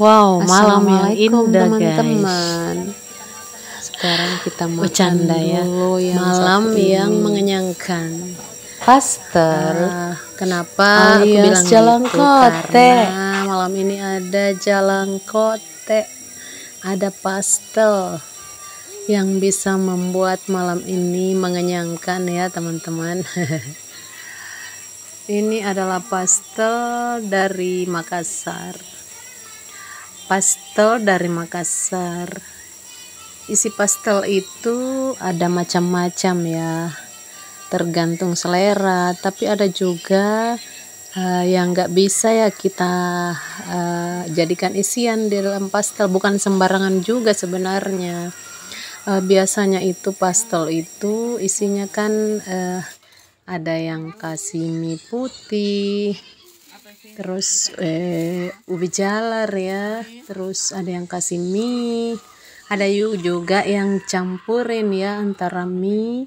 Wow, malam yang indah teman-teman. Sekarang kita makan ya. Yang malam yang ini. mengenyangkan. Pastor, ah, kenapa aku bilang gitu? jalan gitu? kote? Karena malam ini ada jalan kote, ada pastel yang bisa membuat malam ini mengenyangkan ya teman-teman. ini adalah pastel dari Makassar pastel dari Makassar. Isi pastel itu ada macam-macam ya, tergantung selera. Tapi ada juga uh, yang nggak bisa ya kita uh, jadikan isian di dalam pastel. Bukan sembarangan juga sebenarnya. Uh, biasanya itu pastel itu isinya kan uh, ada yang kasih mie putih, terus eh, ubi jalar ya terus ada yang kasih mie ada yuk juga yang campurin ya antara mie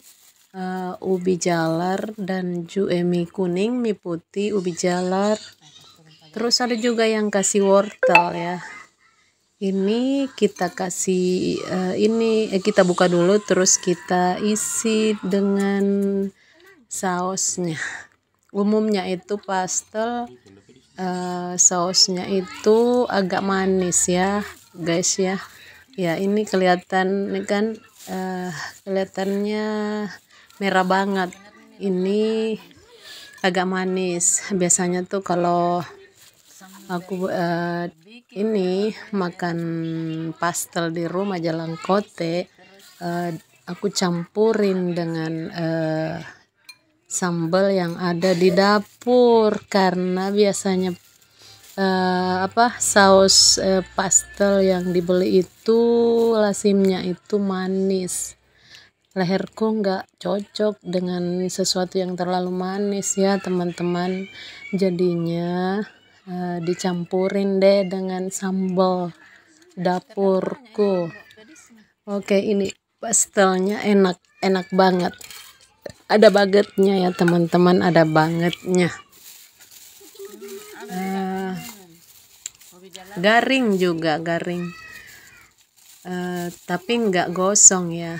uh, ubi jalar dan juga eh, mie kuning mie putih ubi jalar terus ada juga yang kasih wortel ya ini kita kasih uh, ini eh, kita buka dulu terus kita isi dengan sausnya umumnya itu pastel uh, sausnya itu agak manis ya guys ya ya ini kelihatan ini kan uh, kelihatannya merah banget ini agak manis biasanya tuh kalau aku uh, ini makan pastel di rumah jalan kote uh, aku campurin dengan uh, sambal yang ada di dapur karena biasanya uh, apa saus uh, pastel yang dibeli itu lasimnya itu manis leherku nggak cocok dengan sesuatu yang terlalu manis ya teman-teman jadinya uh, dicampurin deh dengan sambal dapurku oke ini pastelnya enak enak banget ada bagetnya ya teman-teman ada bangetnya uh, garing juga garing uh, tapi nggak gosong ya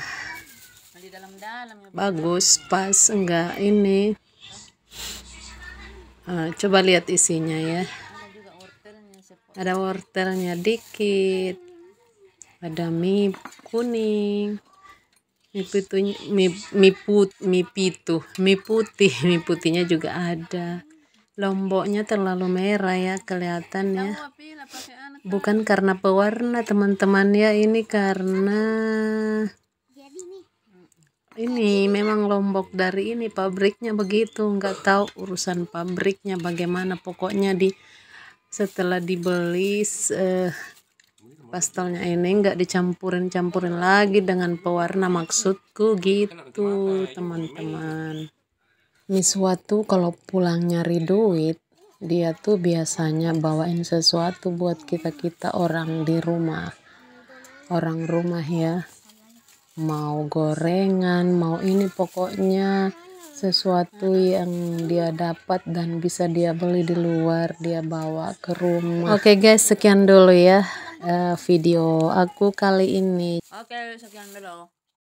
bagus pas enggak ini uh, coba lihat isinya ya ada wortelnya dikit ada mie kuning mie putih mie, mie put mie pitu mie putih mie putihnya juga ada lomboknya terlalu merah ya kelihatan ya, ya bukan karena pewarna teman-teman ya ini karena ini memang lombok dari ini pabriknya begitu nggak tahu urusan pabriknya bagaimana pokoknya di setelah dibeli eh, pastelnya ini nggak dicampurin-campurin lagi dengan pewarna maksudku gitu teman-teman miswatu kalau pulang nyari duit dia tuh biasanya bawain sesuatu buat kita-kita orang di rumah orang rumah ya mau gorengan mau ini pokoknya sesuatu yang dia dapat dan bisa dia beli di luar dia bawa ke rumah oke okay guys sekian dulu ya uh, video aku kali ini. Oke, okay, sekian dulu.